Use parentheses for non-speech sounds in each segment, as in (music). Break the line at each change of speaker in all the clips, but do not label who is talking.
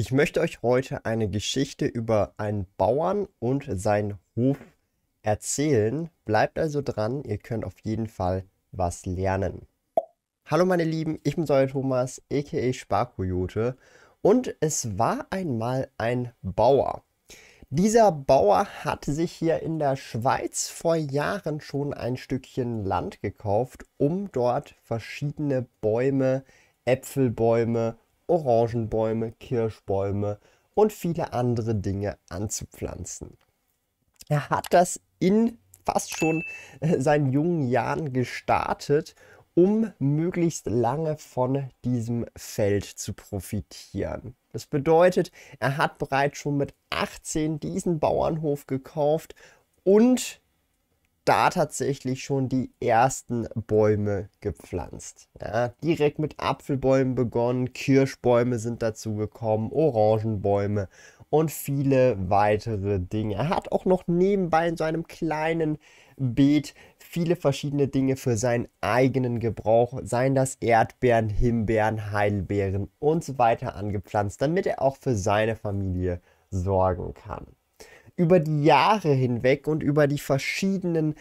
Ich möchte euch heute eine Geschichte über einen Bauern und seinen Hof erzählen. Bleibt also dran, ihr könnt auf jeden Fall was lernen. Hallo meine Lieben, ich bin Säuer Thomas, aka Sparkoyote. Und es war einmal ein Bauer. Dieser Bauer hatte sich hier in der Schweiz vor Jahren schon ein Stückchen Land gekauft, um dort verschiedene Bäume, Äpfelbäume, Orangenbäume, Kirschbäume und viele andere Dinge anzupflanzen. Er hat das in fast schon äh, seinen jungen Jahren gestartet, um möglichst lange von diesem Feld zu profitieren. Das bedeutet, er hat bereits schon mit 18 diesen Bauernhof gekauft und da tatsächlich schon die ersten Bäume gepflanzt. Ja, direkt mit Apfelbäumen begonnen, Kirschbäume sind dazu gekommen, Orangenbäume und viele weitere Dinge. Er hat auch noch nebenbei in seinem kleinen Beet viele verschiedene Dinge für seinen eigenen Gebrauch, seien das Erdbeeren, Himbeeren, Heidelbeeren und so weiter angepflanzt, damit er auch für seine Familie sorgen kann über die Jahre hinweg und über die verschiedenen,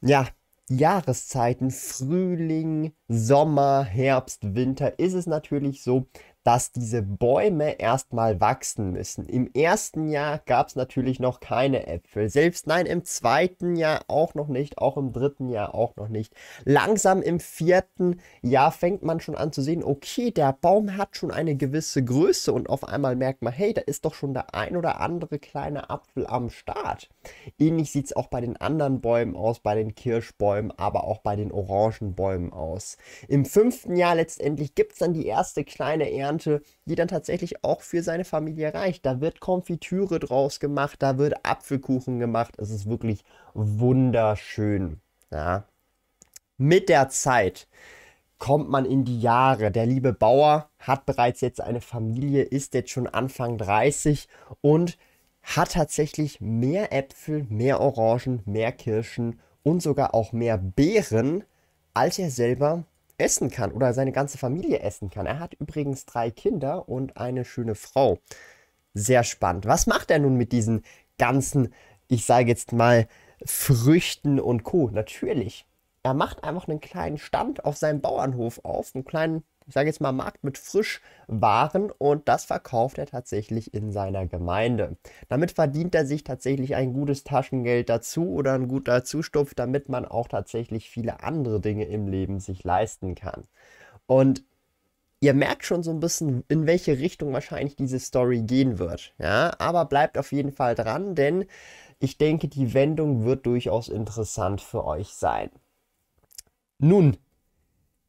ja, Jahreszeiten, Frühling, Sommer, Herbst, Winter, ist es natürlich so, dass diese Bäume erstmal wachsen müssen. Im ersten Jahr gab es natürlich noch keine Äpfel. Selbst nein, im zweiten Jahr auch noch nicht, auch im dritten Jahr auch noch nicht. Langsam im vierten Jahr fängt man schon an zu sehen, okay, der Baum hat schon eine gewisse Größe und auf einmal merkt man, hey, da ist doch schon der ein oder andere kleine Apfel am Start. Ähnlich sieht es auch bei den anderen Bäumen aus, bei den Kirschbäumen, aber auch bei den Orangenbäumen aus. Im fünften Jahr letztendlich gibt es dann die erste kleine Ernte Variante, die dann tatsächlich auch für seine Familie reicht. Da wird Konfitüre draus gemacht, da wird Apfelkuchen gemacht. Es ist wirklich wunderschön. Ja. Mit der Zeit kommt man in die Jahre. Der liebe Bauer hat bereits jetzt eine Familie, ist jetzt schon Anfang 30 und hat tatsächlich mehr Äpfel, mehr Orangen, mehr Kirschen und sogar auch mehr Beeren, als er selber essen kann oder seine ganze Familie essen kann. Er hat übrigens drei Kinder und eine schöne Frau. Sehr spannend. Was macht er nun mit diesen ganzen, ich sage jetzt mal, Früchten und Co? Natürlich. Er macht einfach einen kleinen Stand auf seinem Bauernhof auf, einen kleinen ich sage jetzt mal, Markt mit Frischwaren und das verkauft er tatsächlich in seiner Gemeinde. Damit verdient er sich tatsächlich ein gutes Taschengeld dazu oder ein guter Zustupf, damit man auch tatsächlich viele andere Dinge im Leben sich leisten kann. Und ihr merkt schon so ein bisschen, in welche Richtung wahrscheinlich diese Story gehen wird. Ja, aber bleibt auf jeden Fall dran, denn ich denke, die Wendung wird durchaus interessant für euch sein. Nun,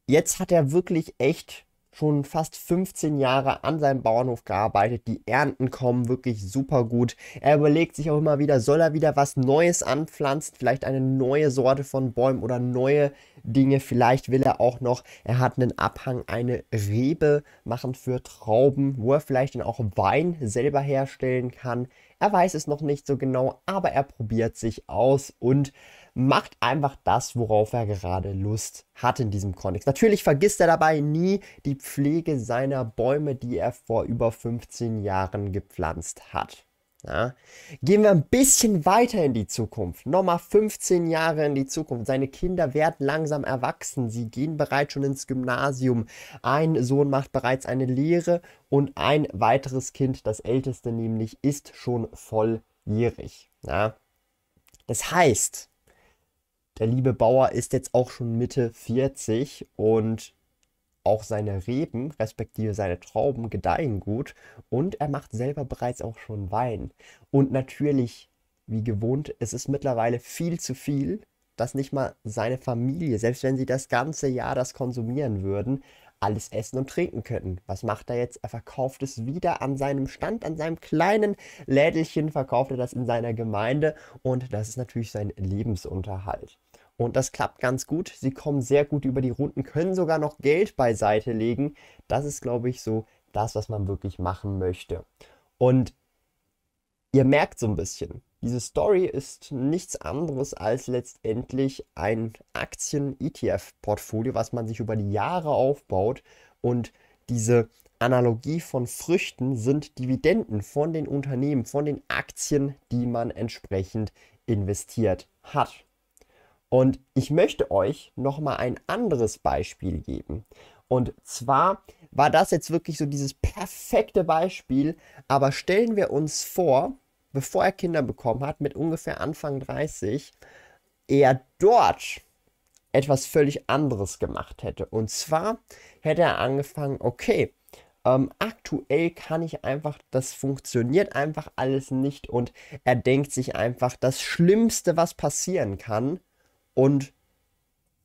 Jetzt hat er wirklich echt schon fast 15 Jahre an seinem Bauernhof gearbeitet. Die Ernten kommen wirklich super gut. Er überlegt sich auch immer wieder, soll er wieder was Neues anpflanzen, vielleicht eine neue Sorte von Bäumen oder neue Dinge. Vielleicht will er auch noch, er hat einen Abhang, eine Rebe machen für Trauben, wo er vielleicht dann auch Wein selber herstellen kann. Er weiß es noch nicht so genau, aber er probiert sich aus und macht einfach das, worauf er gerade Lust hat in diesem Kontext. Natürlich vergisst er dabei nie die Pflege seiner Bäume, die er vor über 15 Jahren gepflanzt hat. Ja. Gehen wir ein bisschen weiter in die Zukunft. Nochmal 15 Jahre in die Zukunft. Seine Kinder werden langsam erwachsen. Sie gehen bereits schon ins Gymnasium. Ein Sohn macht bereits eine Lehre und ein weiteres Kind, das älteste nämlich, ist schon volljährig. Ja. Das heißt, der liebe Bauer ist jetzt auch schon Mitte 40 und auch seine Reben, respektive seine Trauben, gedeihen gut und er macht selber bereits auch schon Wein. Und natürlich, wie gewohnt, es ist mittlerweile viel zu viel, dass nicht mal seine Familie, selbst wenn sie das ganze Jahr das konsumieren würden, alles essen und trinken könnten. Was macht er jetzt? Er verkauft es wieder an seinem Stand, an seinem kleinen Lädelchen, verkauft er das in seiner Gemeinde und das ist natürlich sein Lebensunterhalt. Und das klappt ganz gut. Sie kommen sehr gut über die Runden, können sogar noch Geld beiseite legen. Das ist, glaube ich, so das, was man wirklich machen möchte. Und ihr merkt so ein bisschen, diese Story ist nichts anderes als letztendlich ein Aktien-ETF-Portfolio, was man sich über die Jahre aufbaut. Und diese Analogie von Früchten sind Dividenden von den Unternehmen, von den Aktien, die man entsprechend investiert hat. Und ich möchte euch nochmal ein anderes Beispiel geben. Und zwar war das jetzt wirklich so dieses perfekte Beispiel, aber stellen wir uns vor, bevor er Kinder bekommen hat, mit ungefähr Anfang 30, er dort etwas völlig anderes gemacht hätte. Und zwar hätte er angefangen, okay, ähm, aktuell kann ich einfach, das funktioniert einfach alles nicht und er denkt sich einfach, das Schlimmste, was passieren kann, und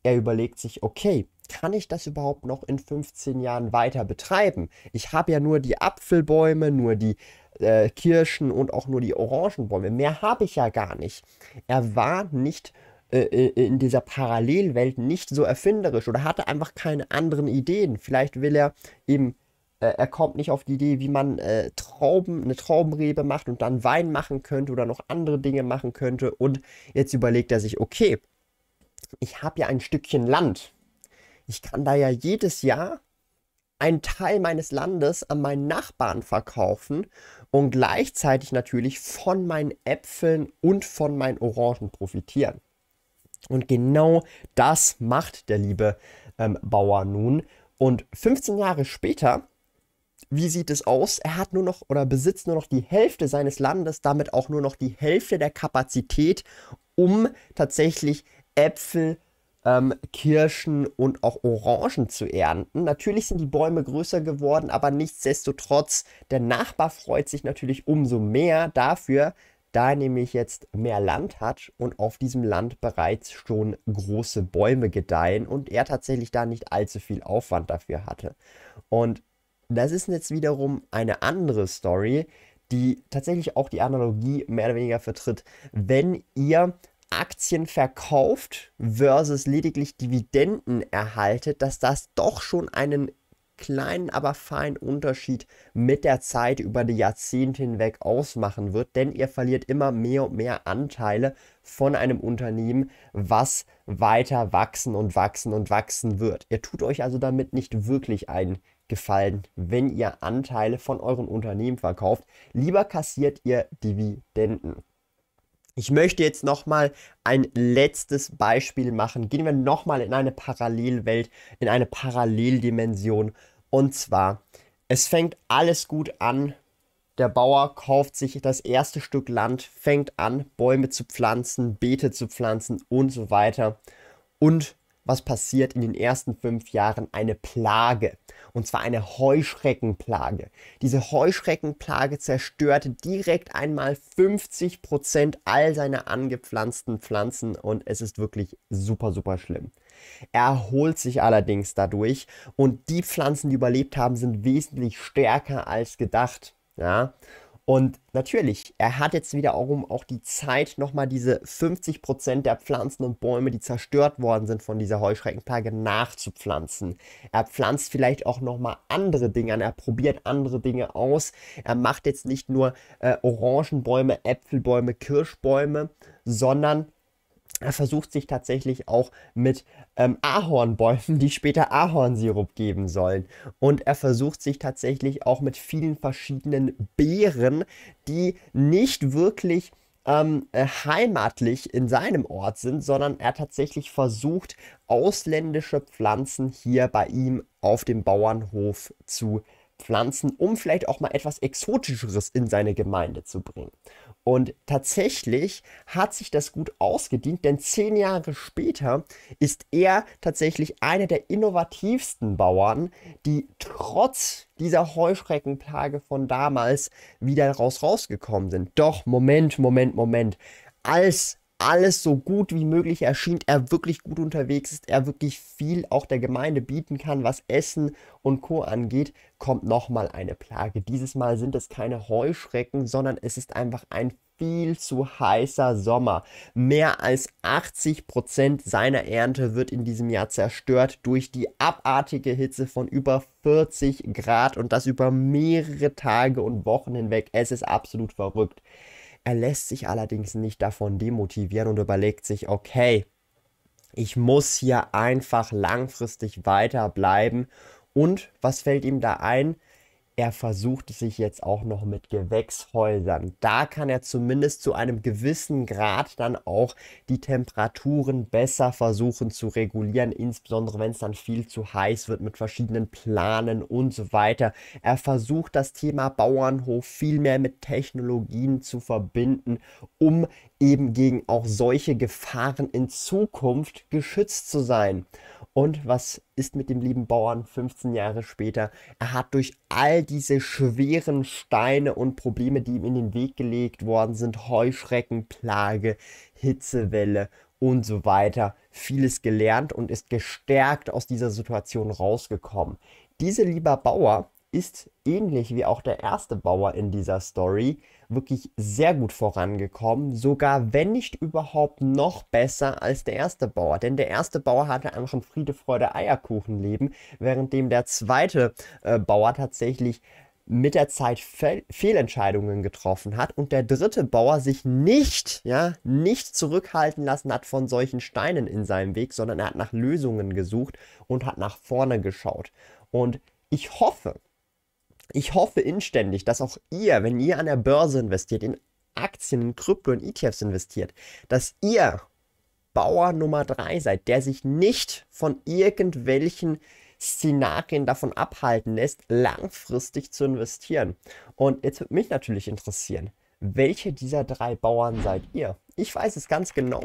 er überlegt sich, okay, kann ich das überhaupt noch in 15 Jahren weiter betreiben? Ich habe ja nur die Apfelbäume, nur die äh, Kirschen und auch nur die Orangenbäume. Mehr habe ich ja gar nicht. Er war nicht äh, äh, in dieser Parallelwelt nicht so erfinderisch oder hatte einfach keine anderen Ideen. Vielleicht will er eben, äh, er kommt nicht auf die Idee, wie man äh, Trauben, eine Traubenrebe macht und dann Wein machen könnte oder noch andere Dinge machen könnte. Und jetzt überlegt er sich, okay, ich habe ja ein Stückchen Land. Ich kann da ja jedes Jahr einen Teil meines Landes an meinen Nachbarn verkaufen und gleichzeitig natürlich von meinen Äpfeln und von meinen Orangen profitieren. Und genau das macht der liebe ähm, Bauer nun. Und 15 Jahre später, wie sieht es aus? Er hat nur noch oder besitzt nur noch die Hälfte seines Landes, damit auch nur noch die Hälfte der Kapazität, um tatsächlich Äpfel, ähm, Kirschen und auch Orangen zu ernten. Natürlich sind die Bäume größer geworden, aber nichtsdestotrotz, der Nachbar freut sich natürlich umso mehr dafür, da er nämlich jetzt mehr Land hat und auf diesem Land bereits schon große Bäume gedeihen und er tatsächlich da nicht allzu viel Aufwand dafür hatte. Und das ist jetzt wiederum eine andere Story, die tatsächlich auch die Analogie mehr oder weniger vertritt. Wenn ihr Aktien verkauft versus lediglich Dividenden erhaltet, dass das doch schon einen kleinen, aber feinen Unterschied mit der Zeit über die Jahrzehnte hinweg ausmachen wird, denn ihr verliert immer mehr und mehr Anteile von einem Unternehmen, was weiter wachsen und wachsen und wachsen wird. Ihr tut euch also damit nicht wirklich einen gefallen, wenn ihr Anteile von euren Unternehmen verkauft. Lieber kassiert ihr Dividenden. Ich möchte jetzt nochmal ein letztes Beispiel machen. Gehen wir nochmal in eine Parallelwelt, in eine Paralleldimension. Und zwar, es fängt alles gut an. Der Bauer kauft sich das erste Stück Land, fängt an, Bäume zu pflanzen, Beete zu pflanzen und so weiter. Und was passiert in den ersten fünf Jahren eine Plage. Und zwar eine Heuschreckenplage. Diese Heuschreckenplage zerstörte direkt einmal 50% Prozent all seiner angepflanzten Pflanzen und es ist wirklich super, super schlimm. Er erholt sich allerdings dadurch und die Pflanzen, die überlebt haben, sind wesentlich stärker als gedacht. Ja, und natürlich, er hat jetzt wiederum auch die Zeit, nochmal diese 50% der Pflanzen und Bäume, die zerstört worden sind von dieser Heuschreckenplage, nachzupflanzen. Er pflanzt vielleicht auch nochmal andere Dinge an, er probiert andere Dinge aus. Er macht jetzt nicht nur äh, Orangenbäume, Äpfelbäume, Kirschbäume, sondern er versucht sich tatsächlich auch mit ähm, Ahornbäumen, die später Ahornsirup geben sollen. Und er versucht sich tatsächlich auch mit vielen verschiedenen Beeren, die nicht wirklich ähm, äh, heimatlich in seinem Ort sind, sondern er tatsächlich versucht, ausländische Pflanzen hier bei ihm auf dem Bauernhof zu pflanzen, um vielleicht auch mal etwas Exotischeres in seine Gemeinde zu bringen. Und tatsächlich hat sich das gut ausgedient, denn zehn Jahre später ist er tatsächlich einer der innovativsten Bauern, die trotz dieser Heuschreckenplage von damals wieder raus rausgekommen sind. Doch, Moment, Moment, Moment. Als alles so gut wie möglich erschien, er wirklich gut unterwegs ist, er wirklich viel auch der Gemeinde bieten kann, was Essen und Co. angeht, kommt nochmal eine Plage. Dieses Mal sind es keine Heuschrecken, sondern es ist einfach ein viel zu heißer Sommer. Mehr als 80% Prozent seiner Ernte wird in diesem Jahr zerstört durch die abartige Hitze von über 40 Grad und das über mehrere Tage und Wochen hinweg. Es ist absolut verrückt. Er lässt sich allerdings nicht davon demotivieren und überlegt sich, okay, ich muss hier einfach langfristig weiterbleiben. Und was fällt ihm da ein? er versucht es sich jetzt auch noch mit Gewächshäusern. Da kann er zumindest zu einem gewissen Grad dann auch die Temperaturen besser versuchen zu regulieren, insbesondere wenn es dann viel zu heiß wird mit verschiedenen Planen und so weiter. Er versucht das Thema Bauernhof viel mehr mit Technologien zu verbinden, um eben gegen auch solche Gefahren in Zukunft geschützt zu sein. Und was ist mit dem lieben Bauern 15 Jahre später. Er hat durch all diese schweren Steine und Probleme, die ihm in den Weg gelegt worden sind, Heuschrecken, Plage, Hitzewelle und so weiter, vieles gelernt und ist gestärkt aus dieser Situation rausgekommen. Dieser lieber Bauer ist ähnlich wie auch der erste Bauer in dieser Story wirklich sehr gut vorangekommen, sogar wenn nicht überhaupt noch besser als der erste Bauer. Denn der erste Bauer hatte einfach ein Friede, Freude, Eierkuchen leben, währenddem der zweite äh, Bauer tatsächlich mit der Zeit Fehl Fehlentscheidungen getroffen hat und der dritte Bauer sich nicht, ja, nicht zurückhalten lassen hat von solchen Steinen in seinem Weg, sondern er hat nach Lösungen gesucht und hat nach vorne geschaut. Und ich hoffe, ich hoffe inständig, dass auch ihr, wenn ihr an der Börse investiert, in Aktien, in Krypto, in ETFs investiert, dass ihr Bauer Nummer 3 seid, der sich nicht von irgendwelchen Szenarien davon abhalten lässt, langfristig zu investieren. Und jetzt wird mich natürlich interessieren, welche dieser drei Bauern seid ihr? Ich weiß es ganz genau,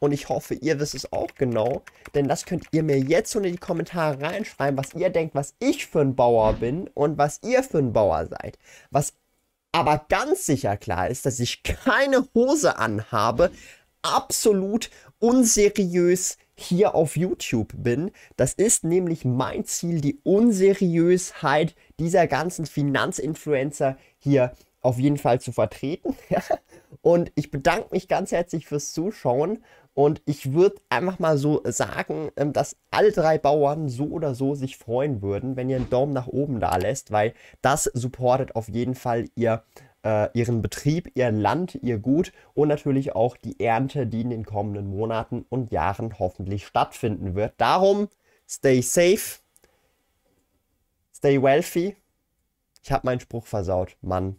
und ich hoffe, ihr wisst es auch genau, denn das könnt ihr mir jetzt unter die Kommentare reinschreiben, was ihr denkt, was ich für ein Bauer bin und was ihr für ein Bauer seid. Was aber ganz sicher klar ist, dass ich keine Hose anhabe, absolut unseriös hier auf YouTube bin. Das ist nämlich mein Ziel, die Unseriösheit dieser ganzen Finanzinfluencer hier auf jeden Fall zu vertreten. (laughs) und ich bedanke mich ganz herzlich fürs Zuschauen und ich würde einfach mal so sagen, ähm, dass alle drei Bauern so oder so sich freuen würden, wenn ihr einen Daumen nach oben da lässt, weil das supportet auf jeden Fall ihr, äh, ihren Betrieb, ihr Land, ihr Gut und natürlich auch die Ernte, die in den kommenden Monaten und Jahren hoffentlich stattfinden wird. Darum, stay safe, stay wealthy. Ich habe meinen Spruch versaut, Mann.